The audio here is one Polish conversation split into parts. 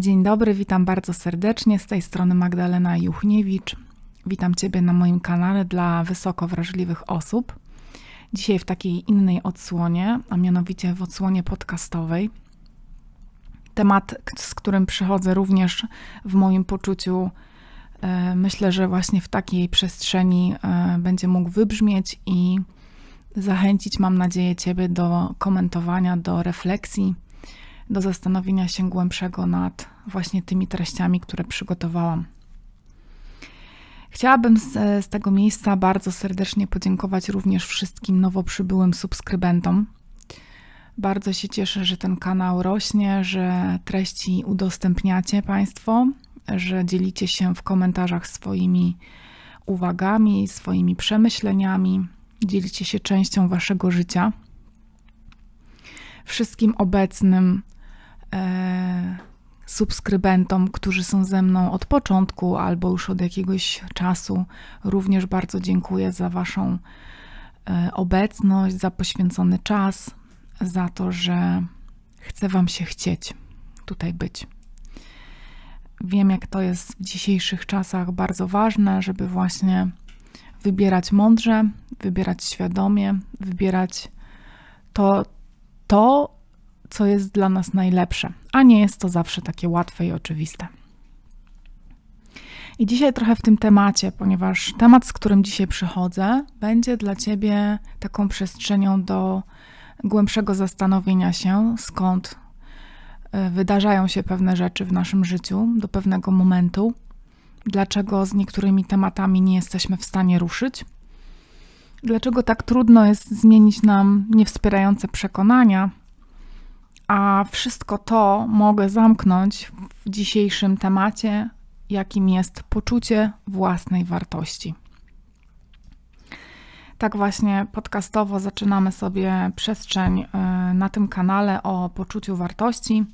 Dzień dobry, witam bardzo serdecznie. Z tej strony Magdalena Juchniewicz. Witam Ciebie na moim kanale dla wysoko wrażliwych osób. Dzisiaj w takiej innej odsłonie, a mianowicie w odsłonie podcastowej. Temat, z którym przychodzę również w moim poczuciu, e, myślę, że właśnie w takiej przestrzeni e, będzie mógł wybrzmieć i zachęcić, mam nadzieję, Ciebie do komentowania, do refleksji do zastanowienia się głębszego nad właśnie tymi treściami, które przygotowałam. Chciałabym z, z tego miejsca bardzo serdecznie podziękować również wszystkim nowo przybyłym subskrybentom. Bardzo się cieszę, że ten kanał rośnie, że treści udostępniacie Państwo, że dzielicie się w komentarzach swoimi uwagami, swoimi przemyśleniami, dzielicie się częścią Waszego życia. Wszystkim obecnym e, subskrybentom, którzy są ze mną od początku albo już od jakiegoś czasu, również bardzo dziękuję za Waszą e, obecność, za poświęcony czas, za to, że chcę Wam się chcieć tutaj być. Wiem, jak to jest w dzisiejszych czasach bardzo ważne, żeby właśnie wybierać mądrze, wybierać świadomie, wybierać to, to co jest dla nas najlepsze, a nie jest to zawsze takie łatwe i oczywiste. I dzisiaj trochę w tym temacie, ponieważ temat, z którym dzisiaj przychodzę, będzie dla Ciebie taką przestrzenią do głębszego zastanowienia się, skąd e, wydarzają się pewne rzeczy w naszym życiu do pewnego momentu, dlaczego z niektórymi tematami nie jesteśmy w stanie ruszyć, dlaczego tak trudno jest zmienić nam niewspierające przekonania a wszystko to mogę zamknąć w dzisiejszym temacie, jakim jest poczucie własnej wartości. Tak właśnie podcastowo zaczynamy sobie przestrzeń e, na tym kanale o poczuciu wartości.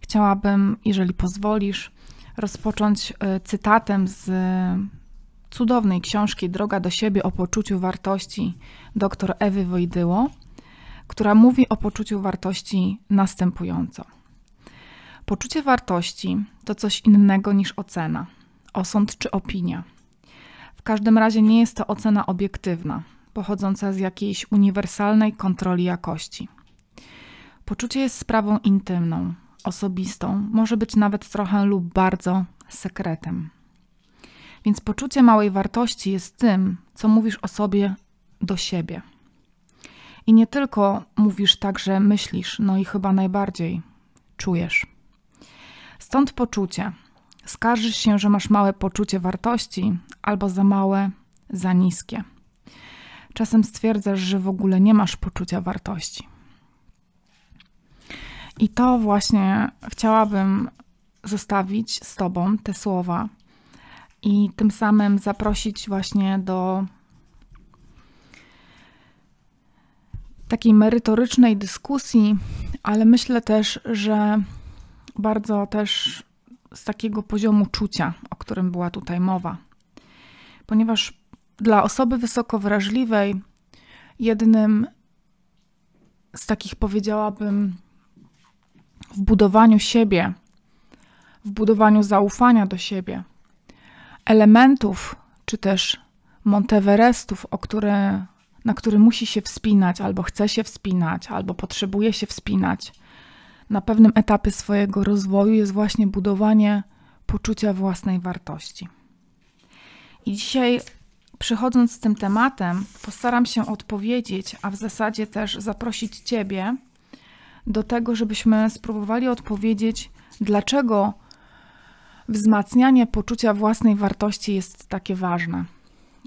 Chciałabym, jeżeli pozwolisz, rozpocząć e, cytatem z cudownej książki Droga do siebie o poczuciu wartości dr Ewy Wojdyło która mówi o poczuciu wartości następująco. Poczucie wartości to coś innego niż ocena, osąd czy opinia. W każdym razie nie jest to ocena obiektywna, pochodząca z jakiejś uniwersalnej kontroli jakości. Poczucie jest sprawą intymną, osobistą, może być nawet trochę lub bardzo sekretem. Więc poczucie małej wartości jest tym, co mówisz o sobie do siebie. I nie tylko mówisz tak, że myślisz, no i chyba najbardziej czujesz. Stąd poczucie. Skarżysz się, że masz małe poczucie wartości albo za małe, za niskie. Czasem stwierdzasz, że w ogóle nie masz poczucia wartości. I to właśnie chciałabym zostawić z Tobą te słowa i tym samym zaprosić właśnie do takiej merytorycznej dyskusji, ale myślę też, że bardzo też z takiego poziomu czucia, o którym była tutaj mowa. Ponieważ dla osoby wysoko wrażliwej jednym z takich powiedziałabym w budowaniu siebie, w budowaniu zaufania do siebie, elementów czy też Monteverestów, o które na który musi się wspinać, albo chce się wspinać, albo potrzebuje się wspinać. Na pewnym etapie swojego rozwoju jest właśnie budowanie poczucia własnej wartości. I dzisiaj, przychodząc z tym tematem, postaram się odpowiedzieć, a w zasadzie też zaprosić Ciebie do tego, żebyśmy spróbowali odpowiedzieć, dlaczego wzmacnianie poczucia własnej wartości jest takie ważne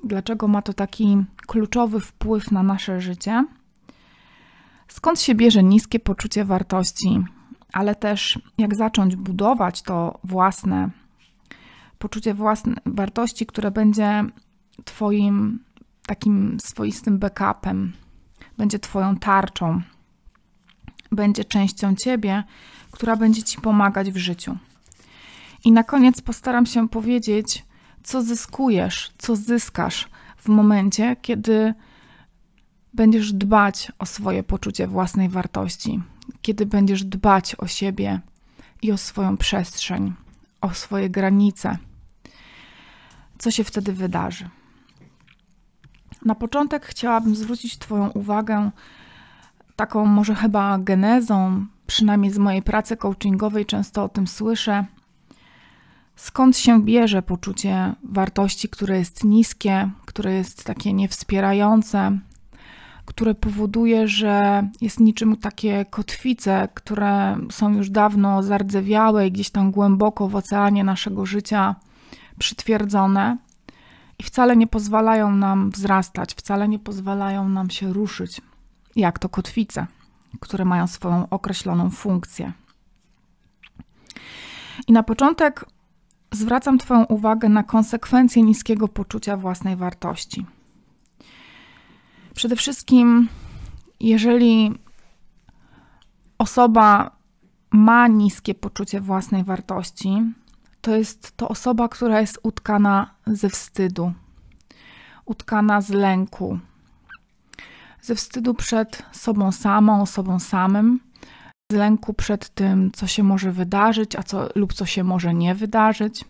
dlaczego ma to taki kluczowy wpływ na nasze życie, skąd się bierze niskie poczucie wartości, ale też jak zacząć budować to własne poczucie własnej wartości, które będzie Twoim takim swoistym backupem, będzie Twoją tarczą, będzie częścią Ciebie, która będzie Ci pomagać w życiu. I na koniec postaram się powiedzieć, co zyskujesz, co zyskasz w momencie, kiedy będziesz dbać o swoje poczucie własnej wartości, kiedy będziesz dbać o siebie i o swoją przestrzeń, o swoje granice. Co się wtedy wydarzy? Na początek chciałabym zwrócić Twoją uwagę taką może chyba genezą, przynajmniej z mojej pracy coachingowej często o tym słyszę, skąd się bierze poczucie wartości, które jest niskie, które jest takie niewspierające, które powoduje, że jest niczym takie kotwice, które są już dawno zardzewiałe i gdzieś tam głęboko w oceanie naszego życia przytwierdzone i wcale nie pozwalają nam wzrastać, wcale nie pozwalają nam się ruszyć, jak to kotwice, które mają swoją określoną funkcję. I na początek zwracam Twoją uwagę na konsekwencje niskiego poczucia własnej wartości. Przede wszystkim, jeżeli osoba ma niskie poczucie własnej wartości, to jest to osoba, która jest utkana ze wstydu, utkana z lęku, ze wstydu przed sobą samą, sobą samym z lęku przed tym, co się może wydarzyć, a co, lub co się może nie wydarzyć,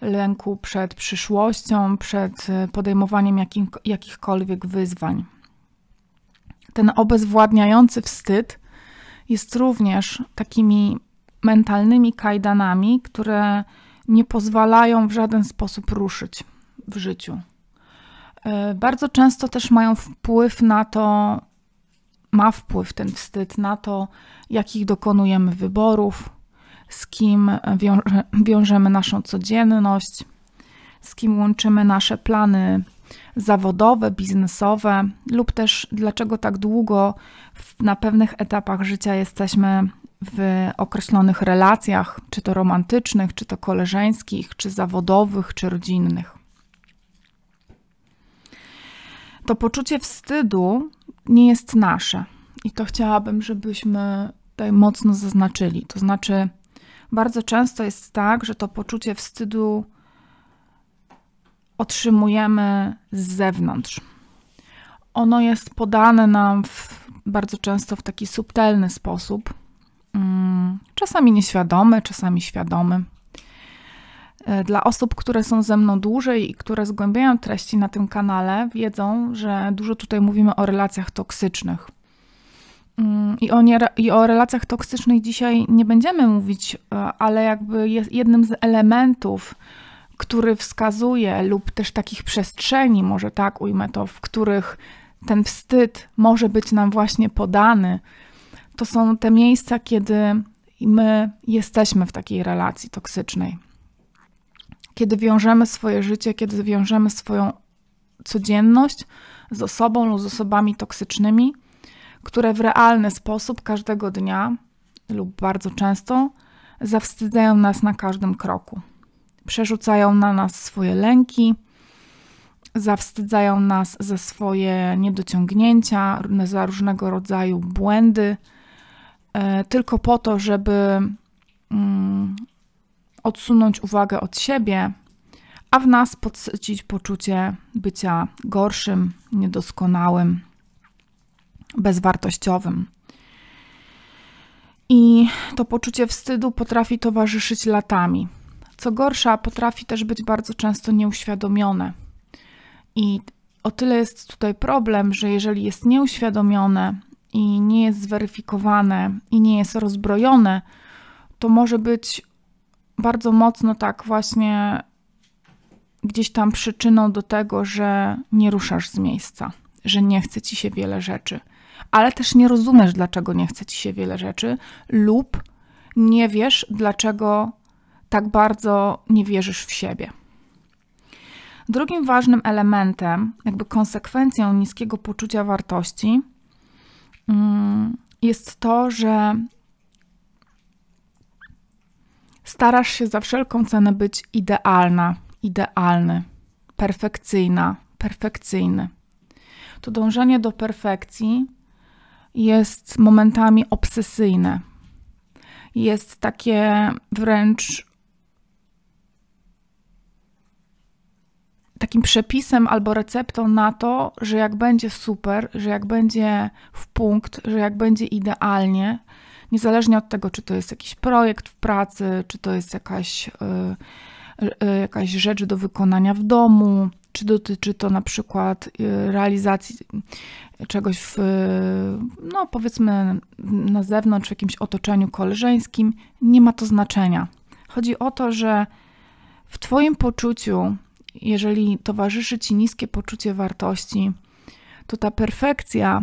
lęku przed przyszłością, przed e, podejmowaniem jakim, jakichkolwiek wyzwań. Ten obezwładniający wstyd jest również takimi mentalnymi kajdanami, które nie pozwalają w żaden sposób ruszyć w życiu. E, bardzo często też mają wpływ na to, ma wpływ ten wstyd na to, jakich dokonujemy wyborów, z kim wiąże, wiążemy naszą codzienność, z kim łączymy nasze plany zawodowe, biznesowe, lub też dlaczego tak długo w, na pewnych etapach życia jesteśmy w określonych relacjach, czy to romantycznych, czy to koleżeńskich, czy zawodowych, czy rodzinnych. To poczucie wstydu nie jest nasze. I to chciałabym, żebyśmy tutaj mocno zaznaczyli. To znaczy, bardzo często jest tak, że to poczucie wstydu otrzymujemy z zewnątrz. Ono jest podane nam w, bardzo często w taki subtelny sposób, mm, czasami nieświadomy, czasami świadomy. E, dla osób, które są ze mną dłużej i które zgłębiają treści na tym kanale, wiedzą, że dużo tutaj mówimy o relacjach toksycznych. Mm, I o, nie, I o relacjach toksycznych dzisiaj nie będziemy mówić, e, ale jakby jednym z elementów, który wskazuje, lub też takich przestrzeni, może tak ujmę to, w których ten wstyd może być nam właśnie podany, to są te miejsca, kiedy my jesteśmy w takiej relacji toksycznej. Kiedy wiążemy swoje życie, kiedy wiążemy swoją codzienność z osobą lub z osobami toksycznymi, które w realny sposób każdego dnia lub bardzo często zawstydzają nas na każdym kroku. Przerzucają na nas swoje lęki, zawstydzają nas za swoje niedociągnięcia, za różnego rodzaju błędy, e, tylko po to, żeby mm, odsunąć uwagę od siebie, a w nas podsycić poczucie bycia gorszym, niedoskonałym, bezwartościowym. I to poczucie wstydu potrafi towarzyszyć latami. Co gorsza, potrafi też być bardzo często nieuświadomione. I o tyle jest tutaj problem, że jeżeli jest nieuświadomione i nie jest zweryfikowane i nie jest rozbrojone, to może być bardzo mocno tak właśnie gdzieś tam przyczyną do tego, że nie ruszasz z miejsca, że nie chce ci się wiele rzeczy, ale też nie rozumiesz, dlaczego nie chce ci się wiele rzeczy, lub nie wiesz, dlaczego tak bardzo nie wierzysz w siebie. Drugim ważnym elementem, jakby konsekwencją niskiego poczucia wartości, mm, jest to, że Starasz się za wszelką cenę być idealna, idealny, perfekcyjna, perfekcyjny. To dążenie do perfekcji jest momentami obsesyjne. Jest takie wręcz takim przepisem albo receptą na to, że jak będzie super, że jak będzie w punkt, że jak będzie idealnie, niezależnie od tego, czy to jest jakiś projekt w pracy, czy to jest jakaś, y, y, y, jakaś rzecz do wykonania w domu, czy dotyczy to na przykład realizacji czegoś w, no powiedzmy, na zewnątrz, w jakimś otoczeniu koleżeńskim, nie ma to znaczenia. Chodzi o to, że w Twoim poczuciu, jeżeli towarzyszy Ci niskie poczucie wartości, to ta perfekcja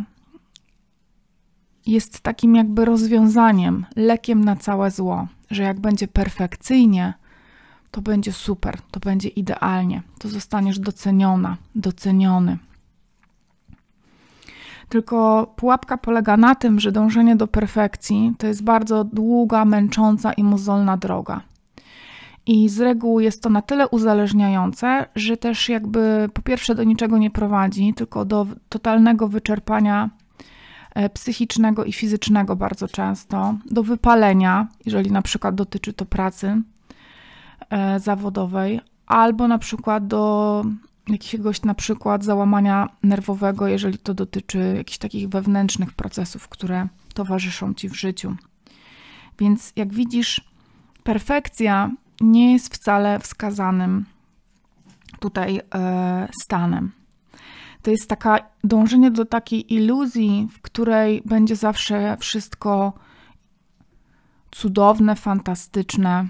jest takim jakby rozwiązaniem, lekiem na całe zło, że jak będzie perfekcyjnie, to będzie super, to będzie idealnie, to zostaniesz doceniona, doceniony. Tylko pułapka polega na tym, że dążenie do perfekcji to jest bardzo długa, męcząca i mozolna droga. I z reguły jest to na tyle uzależniające, że też jakby po pierwsze do niczego nie prowadzi, tylko do totalnego wyczerpania E, psychicznego i fizycznego bardzo często, do wypalenia, jeżeli na przykład dotyczy to pracy e, zawodowej, albo na przykład do jakiegoś na przykład załamania nerwowego, jeżeli to dotyczy jakichś takich wewnętrznych procesów, które towarzyszą ci w życiu. Więc jak widzisz, perfekcja nie jest wcale wskazanym tutaj e, stanem to jest taka dążenie do takiej iluzji, w której będzie zawsze wszystko cudowne, fantastyczne,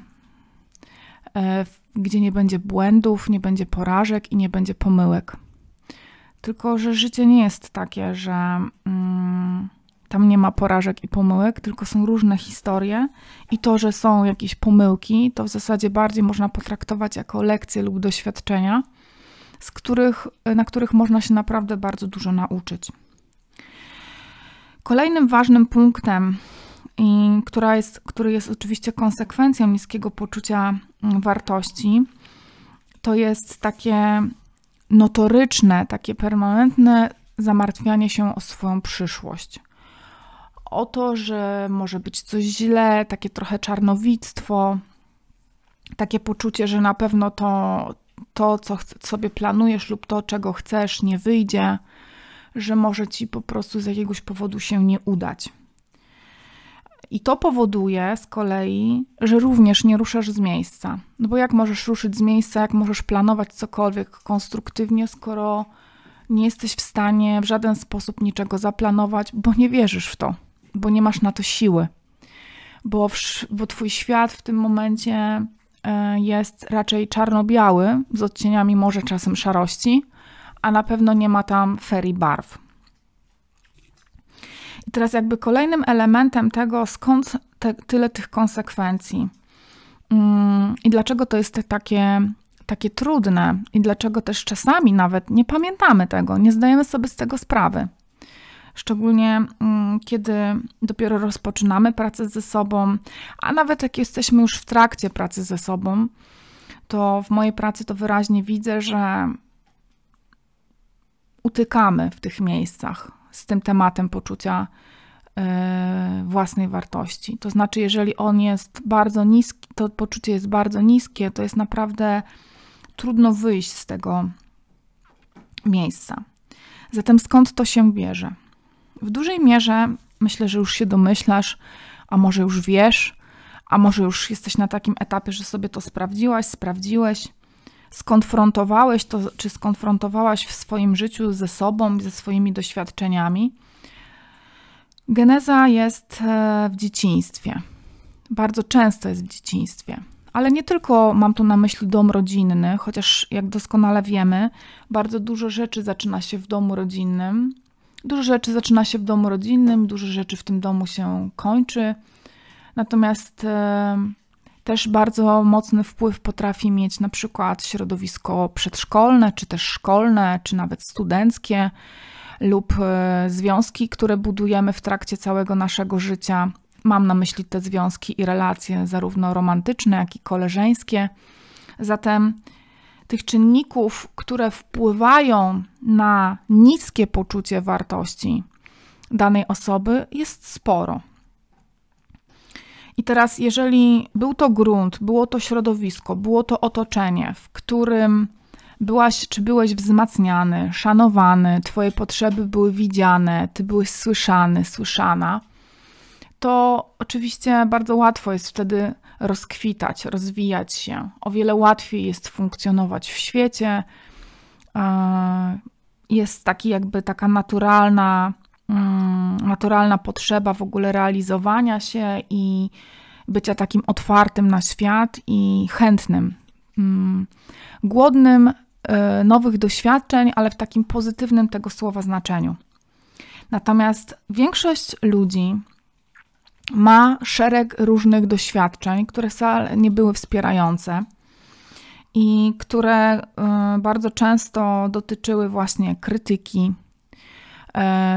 e, gdzie nie będzie błędów, nie będzie porażek i nie będzie pomyłek. Tylko, że życie nie jest takie, że mm, tam nie ma porażek i pomyłek, tylko są różne historie i to, że są jakieś pomyłki, to w zasadzie bardziej można potraktować jako lekcje lub doświadczenia z których, na których można się naprawdę bardzo dużo nauczyć. Kolejnym ważnym punktem, i która jest, który jest oczywiście konsekwencją niskiego poczucia mm, wartości, to jest takie notoryczne, takie permanentne zamartwianie się o swoją przyszłość. O to, że może być coś źle, takie trochę czarnowictwo, takie poczucie, że na pewno to, to, co sobie planujesz lub to, czego chcesz, nie wyjdzie, że może ci po prostu z jakiegoś powodu się nie udać. I to powoduje z kolei, że również nie ruszasz z miejsca. No bo jak możesz ruszyć z miejsca, jak możesz planować cokolwiek konstruktywnie, skoro nie jesteś w stanie w żaden sposób niczego zaplanować, bo nie wierzysz w to, bo nie masz na to siły, bo, w, bo twój świat w tym momencie E, jest raczej czarno-biały z odcieniami może czasem szarości, a na pewno nie ma tam ferii barw. I teraz jakby kolejnym elementem tego, skąd te, tyle tych konsekwencji mm, i dlaczego to jest takie, takie trudne i dlaczego też czasami nawet nie pamiętamy tego, nie zdajemy sobie z tego sprawy szczególnie mm, kiedy dopiero rozpoczynamy pracę ze sobą, a nawet jak jesteśmy już w trakcie pracy ze sobą, to w mojej pracy to wyraźnie widzę, że utykamy w tych miejscach z tym tematem poczucia e, własnej wartości. To znaczy, jeżeli on jest bardzo niski, to poczucie jest bardzo niskie, to jest naprawdę trudno wyjść z tego miejsca. Zatem skąd to się bierze? W dużej mierze myślę, że już się domyślasz, a może już wiesz, a może już jesteś na takim etapie, że sobie to sprawdziłaś, sprawdziłeś, skonfrontowałeś to, czy skonfrontowałaś w swoim życiu ze sobą, ze swoimi doświadczeniami. Geneza jest e, w dzieciństwie. Bardzo często jest w dzieciństwie. Ale nie tylko mam tu na myśli dom rodzinny, chociaż jak doskonale wiemy, bardzo dużo rzeczy zaczyna się w domu rodzinnym, Dużo rzeczy zaczyna się w domu rodzinnym, dużo rzeczy w tym domu się kończy. Natomiast e, też bardzo mocny wpływ potrafi mieć na przykład środowisko przedszkolne, czy też szkolne, czy nawet studenckie, lub e, związki, które budujemy w trakcie całego naszego życia. Mam na myśli te związki i relacje, zarówno romantyczne, jak i koleżeńskie. Zatem tych czynników, które wpływają na niskie poczucie wartości danej osoby, jest sporo. I teraz, jeżeli był to grunt, było to środowisko, było to otoczenie, w którym byłaś czy byłeś wzmacniany, szanowany, Twoje potrzeby były widziane, Ty byłeś słyszany, słyszana, to oczywiście bardzo łatwo jest wtedy rozkwitać, rozwijać się. O wiele łatwiej jest funkcjonować w świecie. E, jest taki jakby taka naturalna, mm, naturalna potrzeba w ogóle realizowania się i bycia takim otwartym na świat i chętnym. Mm, głodnym e, nowych doświadczeń, ale w takim pozytywnym tego słowa znaczeniu. Natomiast większość ludzi ma szereg różnych doświadczeń, które wcale nie były wspierające i które y, bardzo często dotyczyły właśnie krytyki, y,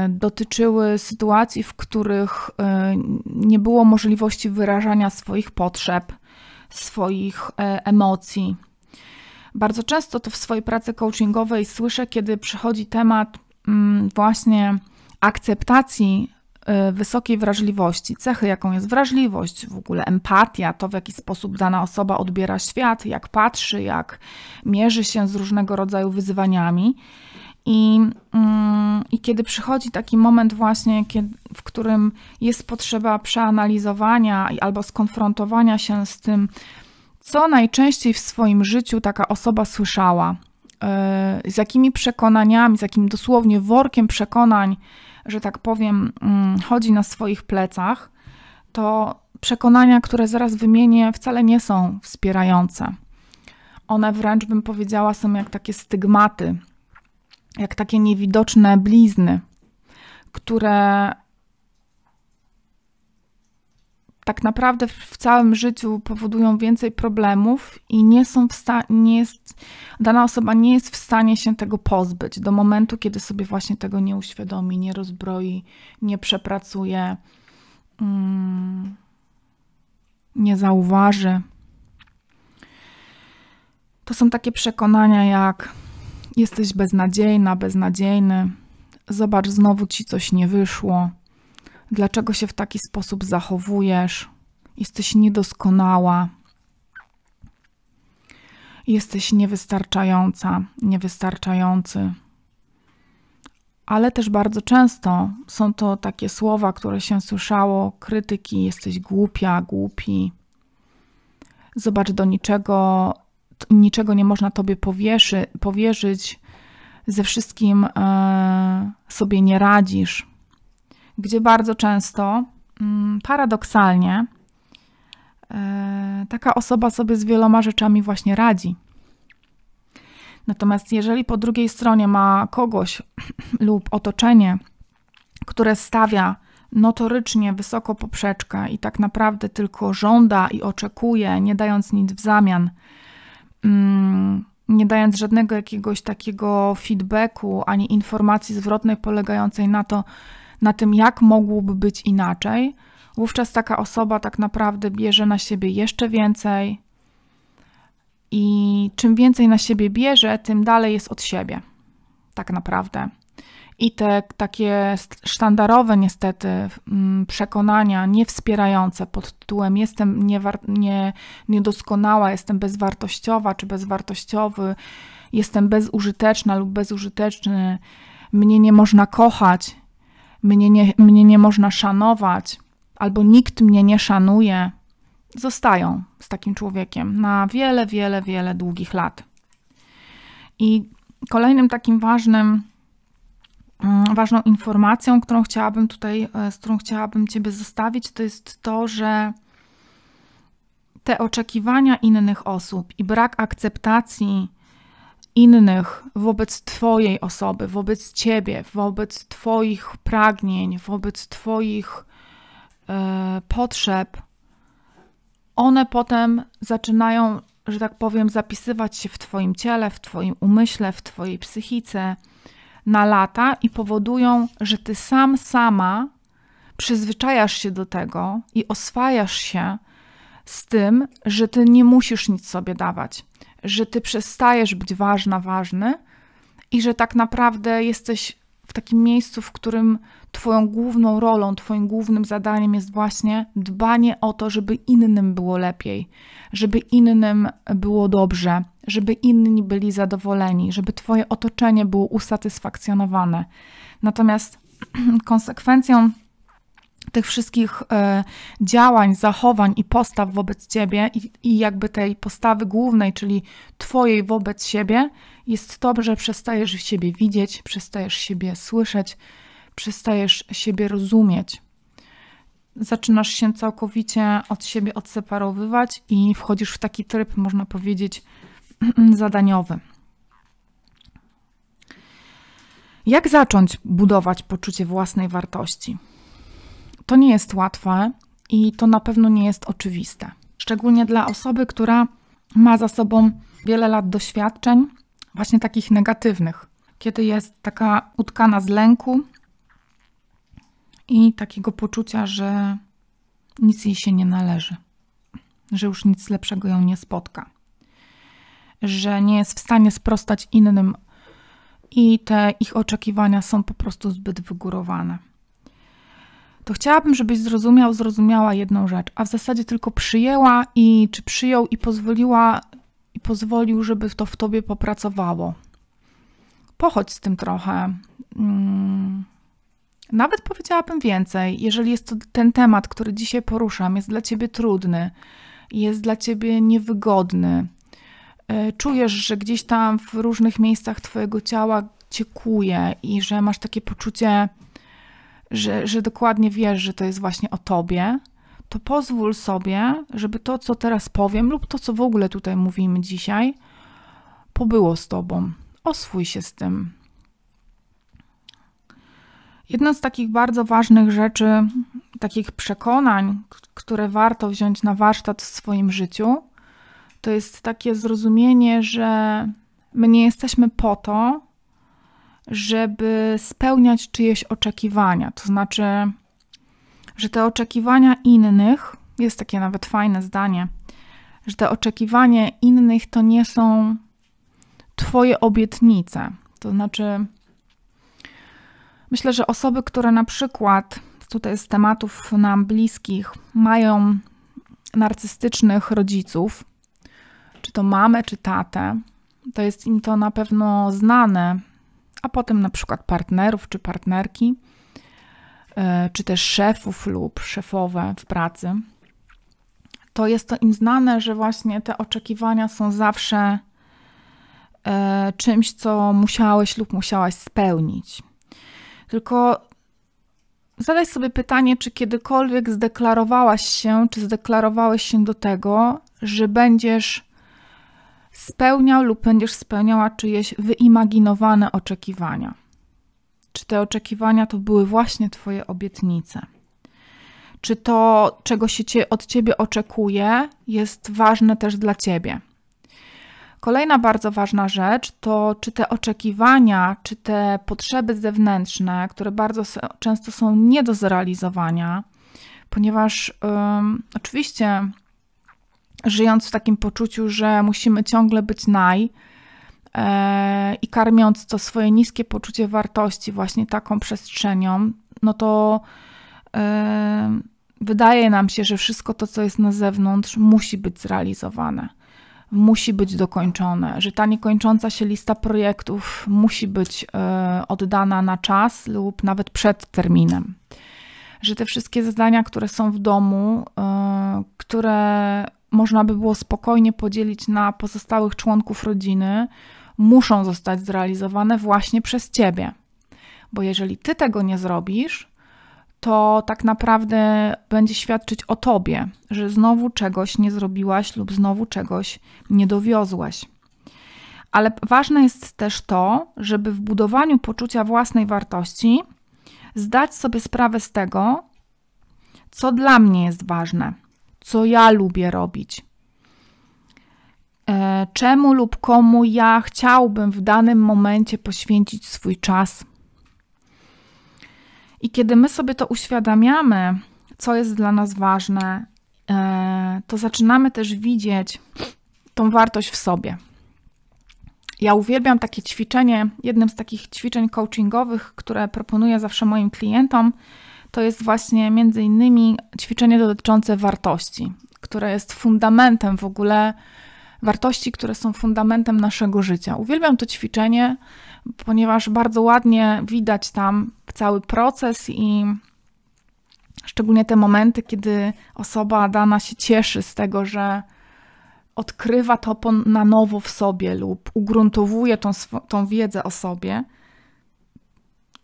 dotyczyły sytuacji, w których y, nie było możliwości wyrażania swoich potrzeb, swoich e, emocji. Bardzo często to w swojej pracy coachingowej słyszę, kiedy przychodzi temat mm, właśnie akceptacji E, wysokiej wrażliwości, cechy, jaką jest wrażliwość, w ogóle empatia, to w jaki sposób dana osoba odbiera świat, jak patrzy, jak mierzy się z różnego rodzaju wyzwaniami. I, mm, I, kiedy przychodzi taki moment, właśnie, kiedy, w którym jest potrzeba przeanalizowania albo skonfrontowania się z tym, co najczęściej w swoim życiu taka osoba słyszała, e, z jakimi przekonaniami, z jakim dosłownie workiem przekonań że tak powiem, mm, chodzi na swoich plecach, to przekonania, które zaraz wymienię, wcale nie są wspierające. One wręcz bym powiedziała są jak takie stygmaty, jak takie niewidoczne blizny, które tak naprawdę w całym życiu powodują więcej problemów i nie są w sta- nie jest, dana osoba nie jest w stanie się tego pozbyć do momentu, kiedy sobie właśnie tego nie uświadomi, nie rozbroi, nie przepracuje, mm, nie zauważy. To są takie przekonania jak jesteś beznadziejna, beznadziejny, zobacz, znowu ci coś nie wyszło dlaczego się w taki sposób zachowujesz, jesteś niedoskonała, jesteś niewystarczająca, niewystarczający. Ale też bardzo często są to takie słowa, które się słyszało: krytyki, jesteś głupia, głupi. Zobacz, do niczego, niczego nie można tobie powierzy, powierzyć, ze wszystkim e, sobie nie radzisz gdzie bardzo często mm, paradoksalnie e, taka osoba sobie z wieloma rzeczami właśnie radzi. Natomiast jeżeli po drugiej stronie ma kogoś lub otoczenie, które stawia notorycznie wysoko poprzeczkę i tak naprawdę tylko żąda i oczekuje, nie dając nic w zamian, mm, nie dając żadnego jakiegoś takiego feedbacku ani informacji zwrotnej polegającej na to, na tym, jak mogłoby być inaczej, wówczas taka osoba tak naprawdę bierze na siebie jeszcze więcej. I czym więcej na siebie bierze, tym dalej jest od siebie. Tak naprawdę. I te takie sztandarowe, niestety, mm, przekonania niewspierające pod tytułem jestem nie, niedoskonała, jestem bezwartościowa czy bezwartościowy, jestem bezużyteczna lub bezużyteczny, mnie nie można kochać, mnie nie, mnie nie można szanować, albo nikt mnie nie szanuje, zostają z takim człowiekiem na wiele, wiele, wiele długich lat. I kolejnym takim ważnym, mm, ważną informacją, którą chciałabym tutaj, e, z którą chciałabym Ciebie zostawić, to jest to, że te oczekiwania innych osób i brak akceptacji innych, wobec Twojej osoby, wobec Ciebie, wobec Twoich pragnień, wobec Twoich e, potrzeb, one potem zaczynają, że tak powiem, zapisywać się w Twoim ciele, w Twoim umyśle, w Twojej psychice na lata i powodują, że Ty sam, sama przyzwyczajasz się do tego i oswajasz się z tym, że Ty nie musisz nic sobie dawać że ty przestajesz być ważna, ważny i że tak naprawdę jesteś w takim miejscu, w którym Twoją główną rolą, Twoim głównym zadaniem jest właśnie dbanie o to, żeby innym było lepiej, żeby innym było dobrze, żeby inni byli zadowoleni, żeby Twoje otoczenie było usatysfakcjonowane. Natomiast konsekwencją tych wszystkich e, działań, zachowań i postaw wobec ciebie i, i jakby tej postawy głównej, czyli twojej wobec siebie, jest to, że przestajesz siebie widzieć, przestajesz siebie słyszeć, przestajesz siebie rozumieć. Zaczynasz się całkowicie od siebie odseparowywać i wchodzisz w taki tryb, można powiedzieć, zadaniowy. Jak zacząć budować poczucie własnej wartości? To nie jest łatwe i to na pewno nie jest oczywiste. Szczególnie dla osoby, która ma za sobą wiele lat doświadczeń, właśnie takich negatywnych, kiedy jest taka utkana z lęku i takiego poczucia, że nic jej się nie należy, że już nic lepszego ją nie spotka, że nie jest w stanie sprostać innym i te ich oczekiwania są po prostu zbyt wygórowane to chciałabym, żebyś zrozumiał, zrozumiała jedną rzecz, a w zasadzie tylko przyjęła i czy przyjął i pozwoliła i pozwolił, żeby to w tobie popracowało. Pochodź z tym trochę. Mm. Nawet powiedziałabym więcej, jeżeli jest to ten temat, który dzisiaj poruszam, jest dla ciebie trudny, jest dla ciebie niewygodny. E, czujesz, że gdzieś tam w różnych miejscach twojego ciała ciekuje i że masz takie poczucie że, że dokładnie wiesz, że to jest właśnie o tobie, to pozwól sobie, żeby to, co teraz powiem, lub to, co w ogóle tutaj mówimy dzisiaj, pobyło z tobą. Oswój się z tym. Jedna z takich bardzo ważnych rzeczy, takich przekonań, które warto wziąć na warsztat w swoim życiu, to jest takie zrozumienie, że my nie jesteśmy po to, żeby spełniać czyjeś oczekiwania. To znaczy, że te oczekiwania innych, jest takie nawet fajne zdanie, że te oczekiwania innych to nie są Twoje obietnice. To znaczy, myślę, że osoby, które na przykład, tutaj z tematów nam bliskich, mają narcystycznych rodziców, czy to mamę, czy tatę, to jest im to na pewno znane, a potem na przykład partnerów czy partnerki, e, czy też szefów lub szefowe w pracy, to jest to im znane, że właśnie te oczekiwania są zawsze e, czymś, co musiałeś lub musiałaś spełnić. Tylko zadaj sobie pytanie, czy kiedykolwiek zdeklarowałaś się, czy zdeklarowałeś się do tego, że będziesz spełniał lub będziesz spełniała czyjeś wyimaginowane oczekiwania. Czy te oczekiwania to były właśnie Twoje obietnice? Czy to, czego się cie, od Ciebie oczekuje, jest ważne też dla Ciebie? Kolejna bardzo ważna rzecz to, czy te oczekiwania, czy te potrzeby zewnętrzne, które bardzo często są nie do zrealizowania, ponieważ oczywiście żyjąc w takim poczuciu, że musimy ciągle być naj e, i karmiąc to swoje niskie poczucie wartości właśnie taką przestrzenią, no to e, wydaje nam się, że wszystko to, co jest na zewnątrz, musi być zrealizowane. Musi być dokończone, że ta niekończąca się lista projektów musi być e, oddana na czas lub nawet przed terminem że te wszystkie zadania, które są w domu, które można by było spokojnie podzielić na pozostałych członków rodziny, muszą zostać zrealizowane właśnie przez ciebie. Bo jeżeli ty tego nie zrobisz, to tak naprawdę będzie świadczyć o tobie, że znowu czegoś nie zrobiłaś lub znowu czegoś nie dowiozłaś. Ale ważne jest też to, żeby w budowaniu poczucia własnej wartości zdać sobie sprawę z tego, co dla mnie jest ważne co ja lubię robić. E, czemu lub komu ja chciałbym w danym momencie poświęcić swój czas? I kiedy my sobie to uświadamiamy, co jest dla nas ważne, e, to zaczynamy też widzieć tą wartość w sobie. Ja uwielbiam takie ćwiczenie, jednym z takich ćwiczeń coachingowych, które proponuję zawsze moim klientom, to jest właśnie między innymi ćwiczenie dotyczące wartości, które jest fundamentem w ogóle wartości, które są fundamentem naszego życia. Uwielbiam to ćwiczenie, ponieważ bardzo ładnie widać tam cały proces i szczególnie te momenty, kiedy osoba dana się cieszy z tego, że odkrywa to na nowo w sobie lub ugruntowuje tą, tą wiedzę o sobie.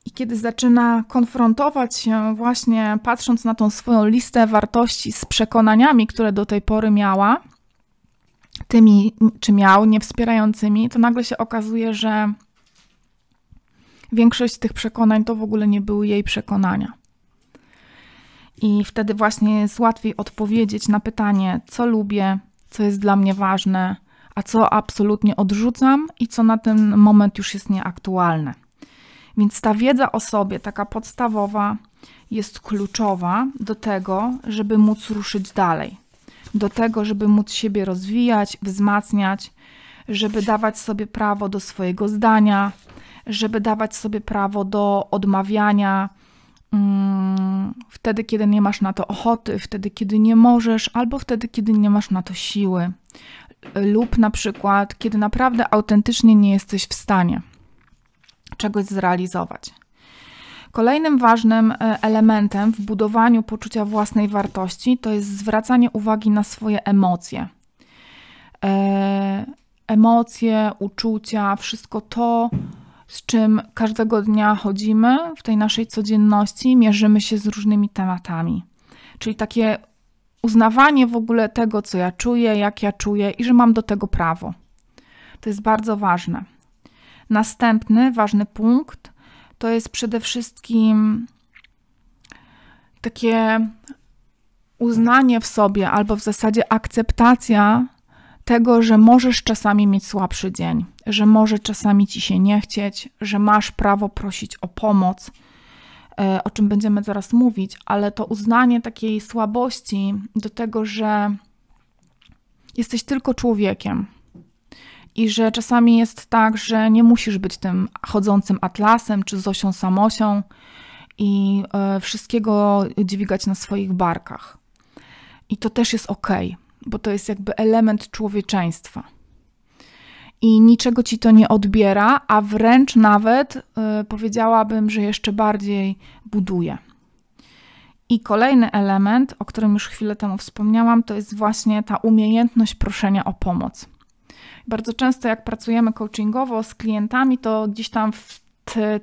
I kiedy zaczyna konfrontować się, właśnie patrząc na tą swoją listę wartości z przekonaniami, które do tej pory miała, tymi czy miał, niewspierającymi, to nagle się okazuje, że większość tych przekonań to w ogóle nie były jej przekonania. I wtedy właśnie jest łatwiej odpowiedzieć na pytanie, co lubię, co jest dla mnie ważne, a co absolutnie odrzucam i co na ten moment już jest nieaktualne. Więc ta wiedza o sobie, taka podstawowa, jest kluczowa do tego, żeby móc ruszyć dalej, do tego, żeby móc siebie rozwijać, wzmacniać, żeby dawać sobie prawo do swojego zdania, żeby dawać sobie prawo do odmawiania mm, wtedy, kiedy nie masz na to ochoty, wtedy, kiedy nie możesz, albo wtedy, kiedy nie masz na to siły, lub na przykład, kiedy naprawdę autentycznie nie jesteś w stanie czegoś zrealizować. Kolejnym ważnym e, elementem w budowaniu poczucia własnej wartości to jest zwracanie uwagi na swoje emocje. E, emocje, uczucia, wszystko to, z czym każdego dnia chodzimy w tej naszej codzienności, mierzymy się z różnymi tematami. Czyli takie uznawanie w ogóle tego, co ja czuję, jak ja czuję i że mam do tego prawo. To jest bardzo ważne. Następny ważny punkt to jest przede wszystkim takie uznanie w sobie albo w zasadzie akceptacja tego, że możesz czasami mieć słabszy dzień, że może czasami ci się nie chcieć, że masz prawo prosić o pomoc, e, o czym będziemy zaraz mówić, ale to uznanie takiej słabości do tego, że jesteś tylko człowiekiem, i że czasami jest tak, że nie musisz być tym chodzącym atlasem czy Zosią Samosią i e, wszystkiego dźwigać na swoich barkach. I to też jest ok, bo to jest jakby element człowieczeństwa. I niczego ci to nie odbiera, a wręcz nawet e, powiedziałabym, że jeszcze bardziej buduje. I kolejny element, o którym już chwilę temu wspomniałam, to jest właśnie ta umiejętność proszenia o pomoc. Bardzo często, jak pracujemy coachingowo z klientami, to gdzieś tam w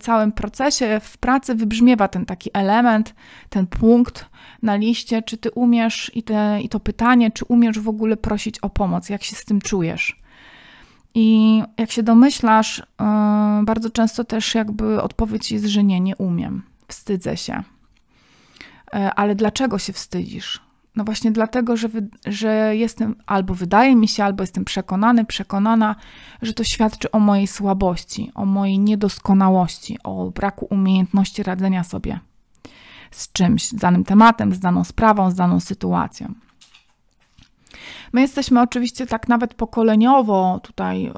całym procesie, w pracy wybrzmiewa ten taki element, ten punkt na liście, czy ty umiesz i, te, i to pytanie, czy umiesz w ogóle prosić o pomoc, jak się z tym czujesz. I jak się domyślasz, y, bardzo często też jakby odpowiedź jest, że nie, nie umiem, wstydzę się. E, ale dlaczego się wstydzisz? No właśnie dlatego, że, wy, że jestem albo wydaje mi się, albo jestem przekonany, przekonana, że to świadczy o mojej słabości, o mojej niedoskonałości, o braku umiejętności radzenia sobie z czymś, z danym tematem, z daną sprawą, z daną sytuacją. My jesteśmy oczywiście tak nawet pokoleniowo tutaj yy,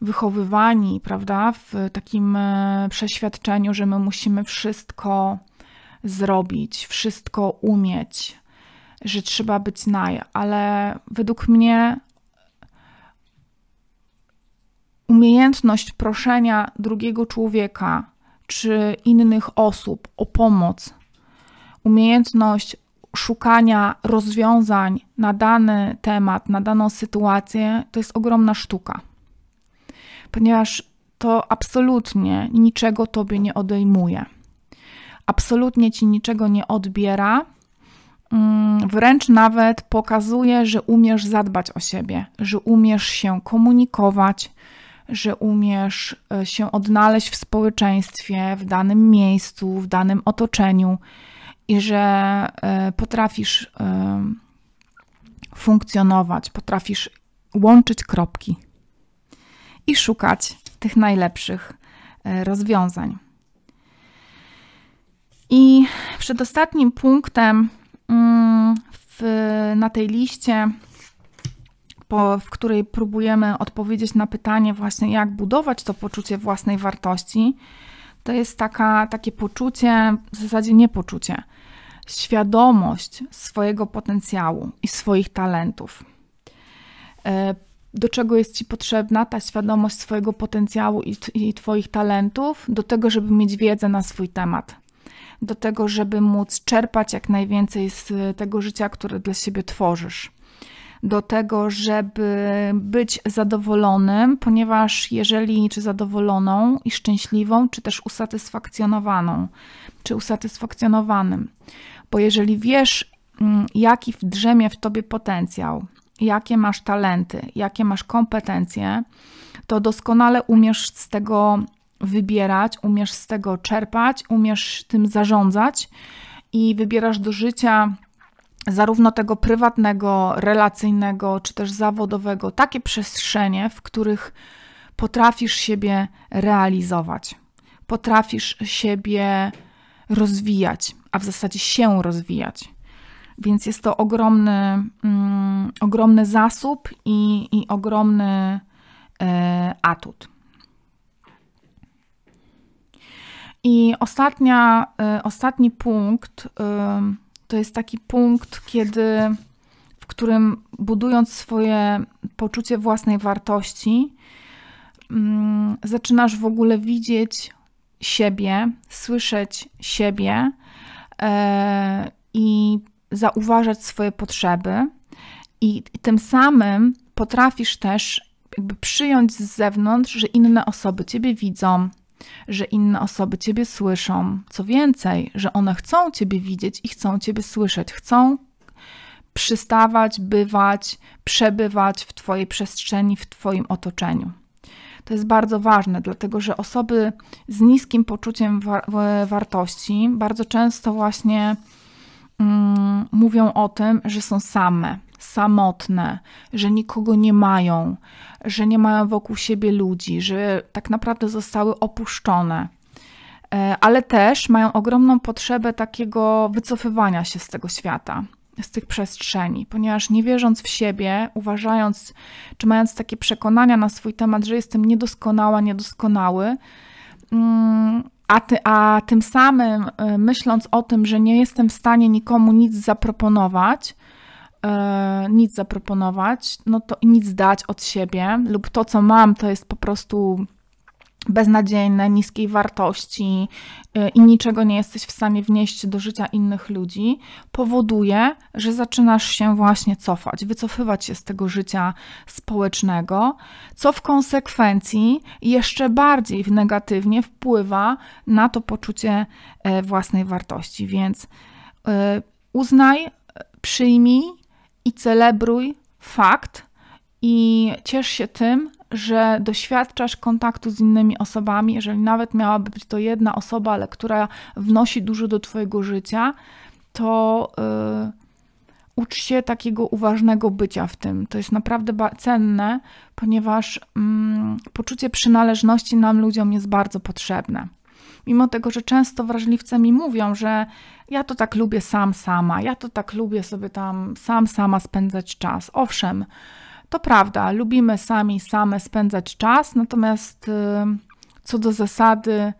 wychowywani, prawda, w takim yy, przeświadczeniu, że my musimy wszystko zrobić, wszystko umieć, że trzeba być naj, ale według mnie umiejętność proszenia drugiego człowieka czy innych osób o pomoc, umiejętność szukania rozwiązań na dany temat, na daną sytuację, to jest ogromna sztuka. Ponieważ to absolutnie niczego tobie nie odejmuje. Absolutnie ci niczego nie odbiera, Mm, wręcz nawet pokazuje, że umiesz zadbać o siebie, że umiesz się komunikować, że umiesz e, się odnaleźć w społeczeństwie, w danym miejscu, w danym otoczeniu i że e, potrafisz e, funkcjonować, potrafisz łączyć kropki i szukać tych najlepszych rozwiązań. I przedostatnim punktem Mm, w, na tej liście, po, w której próbujemy odpowiedzieć na pytanie właśnie, jak budować to poczucie własnej wartości, to jest taka, takie poczucie, w zasadzie nie poczucie, świadomość swojego potencjału i swoich talentów. E, do czego jest Ci potrzebna ta świadomość swojego potencjału i, i Twoich talentów? Do tego, żeby mieć wiedzę na swój temat do tego, żeby móc czerpać jak najwięcej z y, tego życia, które dla siebie tworzysz. Do tego, żeby być zadowolonym, ponieważ jeżeli czy zadowoloną i szczęśliwą, czy też usatysfakcjonowaną, czy usatysfakcjonowanym, bo jeżeli wiesz, mm, jaki drzemie w tobie potencjał, jakie masz talenty, jakie masz kompetencje, to doskonale umiesz z tego wybierać, umiesz z tego czerpać, umiesz tym zarządzać i wybierasz do życia zarówno tego prywatnego, relacyjnego czy też zawodowego takie przestrzenie, w których potrafisz siebie realizować, potrafisz siebie rozwijać, a w zasadzie się rozwijać. Więc jest to ogromny, mm, ogromny zasób i, i ogromny e, atut. I ostatnia, y, ostatni punkt y, to jest taki punkt, kiedy w którym budując swoje poczucie własnej wartości, mm, zaczynasz w ogóle widzieć siebie, słyszeć siebie e, i zauważać swoje potrzeby, i tym samym potrafisz też jakby przyjąć z zewnątrz, że inne osoby ciebie widzą, że inne osoby Ciebie słyszą. Co więcej, że one chcą Ciebie widzieć i chcą Ciebie słyszeć, chcą przystawać, bywać, przebywać w Twojej przestrzeni, w Twoim otoczeniu. To jest bardzo ważne, dlatego że osoby z niskim poczuciem wa wartości bardzo często właśnie mm, mówią o tym, że są same samotne, że nikogo nie mają, że nie mają wokół siebie ludzi, że tak naprawdę zostały opuszczone. E, ale też mają ogromną potrzebę takiego wycofywania się z tego świata, z tych przestrzeni, ponieważ nie wierząc w siebie, uważając czy mając takie przekonania na swój temat, że jestem niedoskonała, niedoskonały, mm, a, ty, a tym samym e, myśląc o tym, że nie jestem w stanie nikomu nic zaproponować, e, nic zaproponować, no to nic dać od siebie, lub to, co mam, to jest po prostu beznadziejne, niskiej wartości e, i niczego nie jesteś w stanie wnieść do życia innych ludzi, powoduje, że zaczynasz się właśnie cofać, wycofywać się z tego życia społecznego, co w konsekwencji jeszcze bardziej negatywnie wpływa na to poczucie e, własnej wartości. Więc e, uznaj, e, przyjmij i celebruj fakt i ciesz się tym, że doświadczasz kontaktu z innymi osobami, jeżeli nawet miałaby być to jedna osoba, ale która wnosi dużo do Twojego życia, to yy, ucz się takiego uważnego bycia w tym. To jest naprawdę cenne, ponieważ mm, poczucie przynależności nam ludziom jest bardzo potrzebne mimo tego, że często wrażliwce mi mówią, że ja to tak lubię sam sama, ja to tak lubię sobie tam sam sama spędzać czas. Owszem, to prawda, lubimy sami same spędzać czas, natomiast y, co do zasady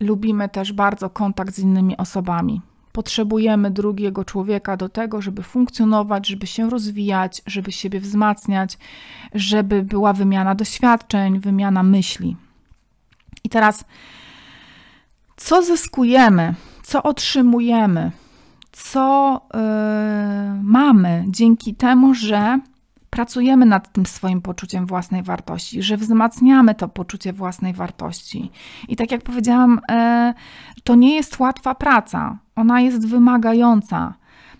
lubimy też bardzo kontakt z innymi osobami. Potrzebujemy drugiego człowieka do tego, żeby funkcjonować, żeby się rozwijać, żeby siebie wzmacniać, żeby była wymiana doświadczeń, wymiana myśli. I teraz co zyskujemy, co otrzymujemy, co yy, mamy dzięki temu, że pracujemy nad tym swoim poczuciem własnej wartości, że wzmacniamy to poczucie własnej wartości. I tak jak powiedziałam, yy, to nie jest łatwa praca, ona jest wymagająca.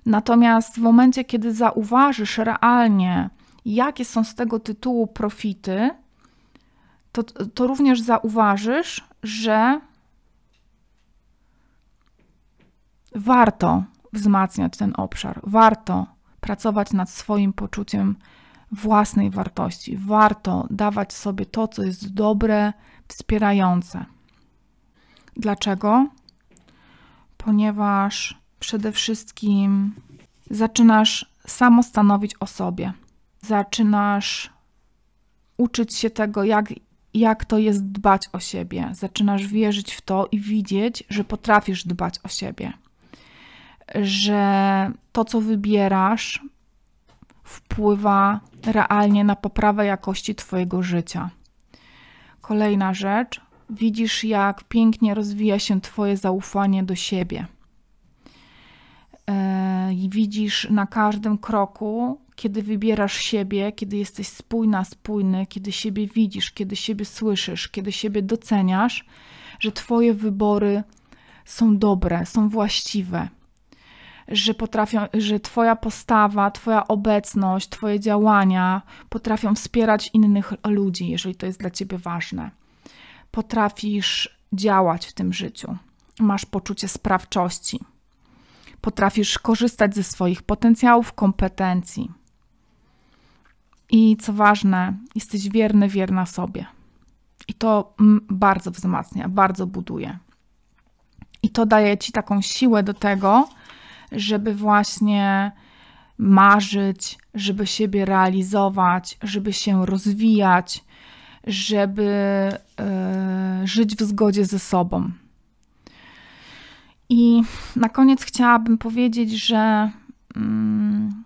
Natomiast w momencie, kiedy zauważysz realnie, jakie są z tego tytułu profity, to, to również zauważysz, że warto wzmacniać ten obszar, warto pracować nad swoim poczuciem własnej wartości, warto dawać sobie to, co jest dobre, wspierające. Dlaczego? Ponieważ przede wszystkim zaczynasz samostanowić o sobie, zaczynasz uczyć się tego, jak, jak to jest dbać o siebie, zaczynasz wierzyć w to i widzieć, że potrafisz dbać o siebie że to, co wybierasz, wpływa realnie na poprawę jakości Twojego życia. Kolejna rzecz, widzisz, jak pięknie rozwija się Twoje zaufanie do siebie. Yy, I widzisz na każdym kroku, kiedy wybierasz siebie, kiedy jesteś spójna, spójny, kiedy siebie widzisz, kiedy siebie słyszysz, kiedy siebie doceniasz, że Twoje wybory są dobre, są właściwe, że potrafią, że twoja postawa, twoja obecność, twoje działania potrafią wspierać innych ludzi, jeżeli to jest dla ciebie ważne. Potrafisz działać w tym życiu. Masz poczucie sprawczości. Potrafisz korzystać ze swoich potencjałów, kompetencji. I co ważne, jesteś wierny, wierna sobie. I to mm, bardzo wzmacnia, bardzo buduje. I to daje ci taką siłę do tego, żeby właśnie marzyć, żeby siebie realizować, żeby się rozwijać, żeby yy, żyć w zgodzie ze sobą. I na koniec chciałabym powiedzieć, że mm,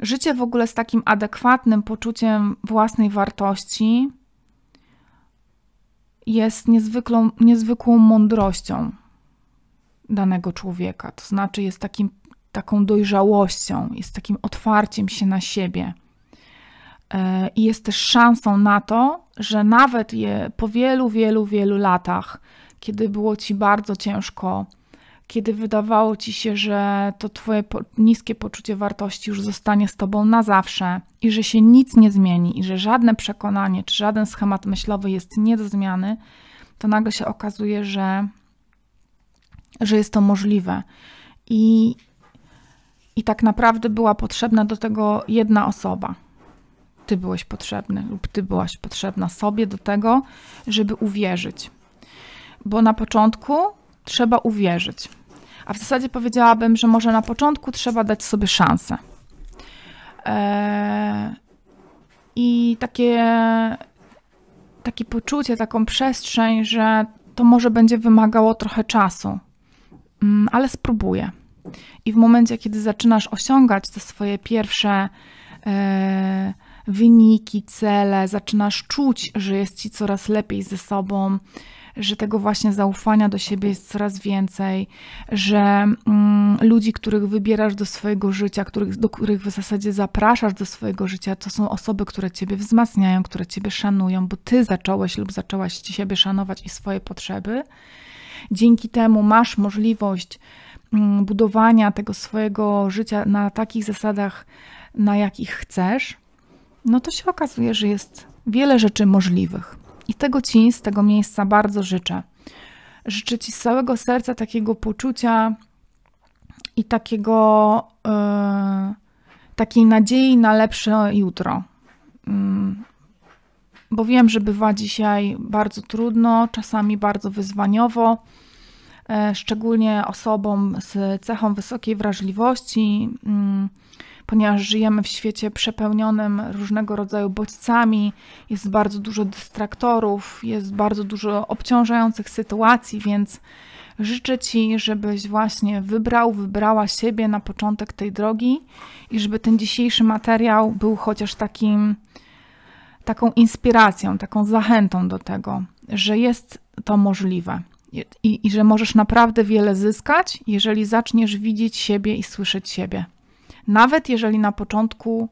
życie w ogóle z takim adekwatnym poczuciem własnej wartości jest niezwykłą, niezwykłą mądrością danego człowieka. To znaczy jest takim, taką dojrzałością, jest takim otwarciem się na siebie. E, I jest też szansą na to, że nawet je, po wielu, wielu, wielu latach, kiedy było ci bardzo ciężko, kiedy wydawało ci się, że to twoje niskie poczucie wartości już zostanie z tobą na zawsze i że się nic nie zmieni, i że żadne przekonanie czy żaden schemat myślowy jest nie do zmiany, to nagle się okazuje, że że jest to możliwe. I, i tak naprawdę była potrzebna do tego jedna osoba. Ty byłeś potrzebny lub ty byłaś potrzebna sobie do tego, żeby uwierzyć. Bo na początku trzeba uwierzyć. A w zasadzie powiedziałabym, że może na początku trzeba dać sobie szansę. Eee, I takie, takie poczucie, taką przestrzeń, że to może będzie wymagało trochę czasu, Mm, ale spróbuję. I w momencie, kiedy zaczynasz osiągać te swoje pierwsze e, wyniki, cele, zaczynasz czuć, że jest ci coraz lepiej ze sobą, że tego właśnie zaufania do siebie jest coraz więcej, że mm, ludzi, których wybierasz do swojego życia, których, do których w zasadzie zapraszasz do swojego życia, to są osoby, które ciebie wzmacniają, które ciebie szanują, bo ty zacząłeś lub zaczęłaś siebie szanować i swoje potrzeby. Dzięki temu masz możliwość mm, budowania tego swojego życia na takich zasadach, na jakich chcesz, no to się okazuje, że jest wiele rzeczy możliwych. I tego ci z tego miejsca bardzo życzę. Życzę ci z całego serca takiego poczucia i takiego, yy, takiej nadziei na lepsze jutro. Yy, bo wiem, że bywa dzisiaj bardzo trudno, czasami bardzo wyzwaniowo, e, szczególnie osobom z cechą wysokiej wrażliwości, mm, ponieważ żyjemy w świecie przepełnionym różnego rodzaju bodźcami, jest bardzo dużo dystraktorów, jest bardzo dużo obciążających sytuacji, więc życzę Ci, żebyś właśnie wybrał, wybrała siebie na początek tej drogi i żeby ten dzisiejszy materiał był chociaż takim taką inspiracją, taką zachętą do tego, że jest to możliwe. I, I, że możesz naprawdę wiele zyskać, jeżeli zaczniesz widzieć siebie i słyszeć siebie. Nawet jeżeli na początku,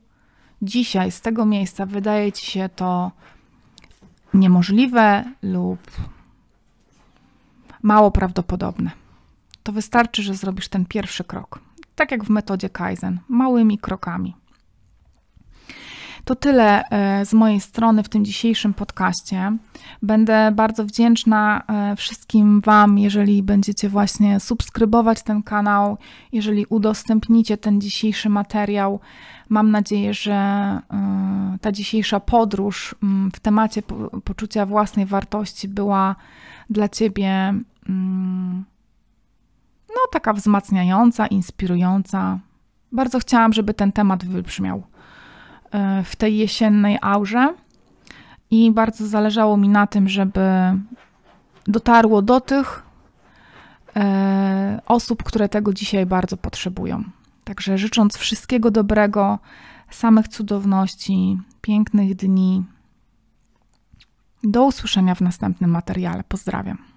dzisiaj, z tego miejsca, wydaje ci się to niemożliwe lub mało prawdopodobne, to wystarczy, że zrobisz ten pierwszy krok. Tak jak w metodzie Kaizen, małymi krokami. To tyle e, z mojej strony w tym dzisiejszym podcaście. Będę bardzo wdzięczna e, wszystkim Wam, jeżeli będziecie właśnie subskrybować ten kanał, jeżeli udostępnicie ten dzisiejszy materiał. Mam nadzieję, że e, ta dzisiejsza podróż mm, w temacie poczucia własnej wartości była dla Ciebie mm, no, taka wzmacniająca, inspirująca. Bardzo chciałam, żeby ten temat wybrzmiał. E, w tej jesiennej aurze i bardzo zależało mi na tym, żeby dotarło do tych e, osób, które tego dzisiaj bardzo potrzebują. Także życząc wszystkiego dobrego, samych cudowności, pięknych dni. Do usłyszenia w następnym materiale. Pozdrawiam.